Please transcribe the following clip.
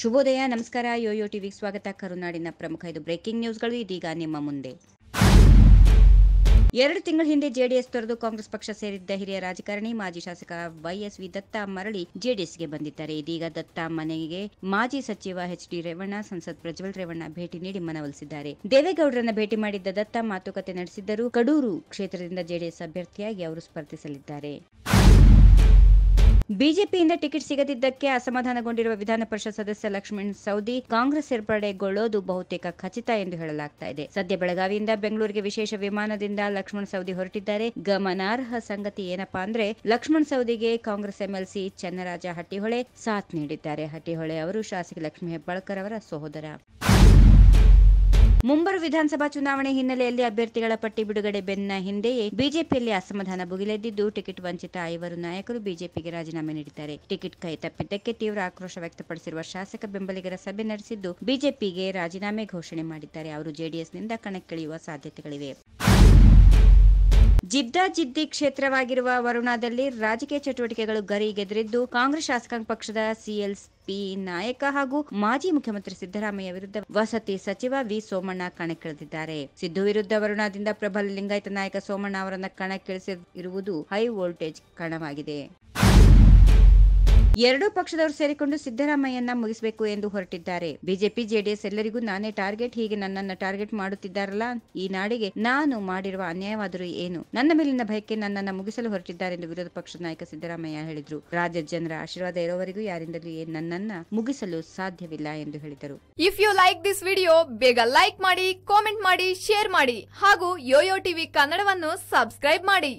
ಶುಭೋದಯ ನಮಸ್ಕಾರ Yoyo TV ಸ್ವಾಗತ ಕರುನಾಡಿನ ಪ್ರಮುಖ ಇದು ಬ್ರೇಕಿಂಗ್ ನ್ಯೂಸ್ಗಳು ಇದೀಗ ನಿಮ್ಮ ಮುಂದೆ ಎರಡು ತಿಂಗಳ ಹಿಂದೆ ಜೆಡಿಎಸ್ ತೊರೆದು ಕಾಂಗ್ರೆಸ್ ಪಕ್ಷ ಸೇರಿದ್ದ ಹಿರಿಯ ರಾಜಕಾರಣಿ ಮಾಜಿ ಶಾಸಕ ವಿ ದತ್ತ ಮರಳಿ ಜೆಡಿಎಸ್ಗೆ ಬಂದಿದ್ದಾರೆ ಇದೀಗ ದತ್ತ ಮನೆಗೆ ಮಾಜಿ ಸಚಿವ ಎಚ್ ಡಿ ರೇವಣ್ಣ ಸಂಸದ್ ಪ್ರಜ್ವಲ್ ರೇವಣ್ಣ ಭೇಟಿ ನೀಡಿ ಮನವೊಲಿಸಿದ್ದಾರೆ ದೇವೇಗೌಡರನ್ನ ಭೇಟಿ ಮಾಡಿದ್ದ ದತ್ತ ಮಾತುಕತೆ ನಡೆಸಿದ್ದರೂ ಕಡೂರು ಕ್ಷೇತ್ರದಿಂದ ಜೆಡಿಎಸ್ ಅಭ್ಯರ್ಥಿಯಾಗಿ ಅವರು ಸ್ಪರ್ಧಿಸಲಿದ್ದಾರೆ ಬಿಜೆಪಿಯಿಂದ ಟಿಕೆಟ್ ಸಿಗದಿದ್ದಕ್ಕೆ ಅಸಮಾಧಾನಗೊಂಡಿರುವ ವಿಧಾನ ಪರಿಷತ್ ಸದಸ್ಯ ಲಕ್ಷ್ಮಣ್ ಸೌದಿ ಕಾಂಗ್ರೆಸ್ ಸೇರ್ಪಡೆಗೊಳ್ಳೋದು ಬಹುತೇಕ ಖಚಿತ ಎಂದು ಹೇಳಲಾಗ್ತಾ ಇದೆ ಸದ್ಯ ಬೆಳಗಾವಿಯಿಂದ ಬೆಂಗಳೂರಿಗೆ ವಿಶೇಷ ವಿಮಾನದಿಂದ ಲಕ್ಷ್ಮಣ್ ಸೌದಿ ಹೊರಟಿದ್ದಾರೆ ಗಮನಾರ್ಹ ಸಂಗತಿ ಏನಪ್ಪಾ ಅಂದ್ರೆ ಲಕ್ಷ್ಮಣ್ ಸೌದಿಗೆ ಕಾಂಗ್ರೆಸ್ ಎಂಎಲ್ಸಿ ಚನ್ನರಾಜ ಹಟ್ಟಿಹೊಳೆ ಸಾಥ್ ನೀಡಿದ್ದಾರೆ ಹಟ್ಟಿಹೊಳೆ ಅವರು ಶಾಸಕಿ ಲಕ್ಷ್ಮೀ ಹೆಬ್ಬಾಳ್ಕರ್ ಅವರ ಸಹೋದರ ಮುಂಬರುವ ವಿಧಾನಸಭಾ ಚುನಾವಣೆ ಹಿನ್ನೆಲೆಯಲ್ಲಿ ಅಭ್ಯರ್ಥಿಗಳ ಪಟ್ಟಿ ಬಿಡುಗಡೆ ಬೆನ್ನ ಹಿಂದೆಯೇ ಬಿಜೆಪಿಯಲ್ಲಿ ಅಸಮಾಧಾನ ಭುಗಿಲೆದ್ದಿದ್ದು ಟಿಕೆಟ್ ವಂಚಿತ ಐವರು ನಾಯಕರು ಬಿಜೆಪಿಗೆ ರಾಜೀನಾಮೆ ನೀಡಿದ್ದಾರೆ ಟಿಕೆಟ್ ಕೈ ತಪ್ಪಿದ್ದಕ್ಕೆ ತೀವ್ರ ಆಕ್ರೋಶ ವ್ಯಕ್ತಪಡಿಸಿರುವ ಶಾಸಕ ಬೆಂಬಲಿಗರ ಸಭೆ ನಡೆಸಿದ್ದು ಬಿಜೆಪಿಗೆ ರಾಜೀನಾಮೆ ಘೋಷಣೆ ಮಾಡಿದ್ದಾರೆ ಅವರು ಜೆಡಿಎಸ್ನಿಂದ ಕಣಕ್ಕಿಳಿಯುವ ಸಾಧ್ಯತೆಗಳಿವೆ ಜಿದ್ದಾ ಕ್ಷೇತ್ರವಾಗಿರುವ ವರುಣಾದಲ್ಲಿ ರಾಜಕೀಯ ಚಟುವಟಿಕೆಗಳು ಗರಿಗೆದರಿದ್ದು ಕಾಂಗ್ರೆಸ್ ಶಾಸಕಾಂಗ ಪಕ್ಷದ ಸಿಎಲ್ ಪಿ ನಾಯಕ ಹಾಗೂ ಮಾಜಿ ಮುಖ್ಯಮಂತ್ರಿ ಸಿದ್ದರಾಮಯ್ಯ ವಿರುದ್ಧ ವಸತಿ ಸಚಿವ ವಿ ಸೋಮಣ್ಣ ಕಣಕ್ಕಿಳಿದಿದ್ದಾರೆ ಸಿದ್ದು ವಿರುದ್ಧ ವರುಣಾದಿಂದ ಪ್ರಬಲ ಲಿಂಗಾಯತ ನಾಯಕ ಸೋಮಣ್ಣ ಅವರನ್ನು ಕಣಕ್ಕಿಳಿಸಿರುವುದು ಹೈ ವೋಲ್ಟೇಜ್ ಕಣವಾಗಿದೆ ಎರಡೂ ಪಕ್ಷದವರು ಸೇರಿಕೊಂಡು ಸಿದ್ದರಾಮಯ್ಯನ ಮುಗಿಸಬೇಕು ಎಂದು ಹೊರಟಿದ್ದಾರೆ ಬಿಜೆಪಿ ಜೆಡಿಎಸ್ ಎಲ್ಲರಿಗೂ ನಾನೇ ಟಾರ್ಗೆಟ್ ಹೀಗೆ ನನ್ನನ್ನ ಟಾರ್ಗೆಟ್ ಮಾಡುತ್ತಿದ್ದಾರಲ್ಲ ಈ ನಾಡಿಗೆ ನಾನು ಮಾಡಿರುವ ಅನ್ಯಾಯವಾದರೂ ಏನು ನನ್ನ ಮೇಲಿನ ಭಯಕ್ಕೆ ನನ್ನನ್ನು ಮುಗಿಸಲು ಹೊರಟಿದ್ದಾರೆ ಎಂದು ವಿರೋಧ ಪಕ್ಷದ ನಾಯಕ ಸಿದ್ದರಾಮಯ್ಯ ಹೇಳಿದರು ರಾಜ್ಯ ಜನರ ಆಶೀರ್ವಾದ ಇರೋವರೆಗೂ ಯಾರಿಂದಲೂ ನನ್ನನ್ನ ಮುಗಿಸಲು ಸಾಧ್ಯವಿಲ್ಲ ಎಂದು ಹೇಳಿದರು if you like this video ಬೇಗ ಲೈಕ್ ಮಾಡಿ ಕಾಮೆಂಟ್ ಮಾಡಿ ಶೇರ್ ಮಾಡಿ ಹಾಗೂ ಯೋಯೋ ಟಿವಿ ಕನ್ನಡವನ್ನು ಸಬ್ಸ್ಕ್ರೈಬ್ ಮಾಡಿ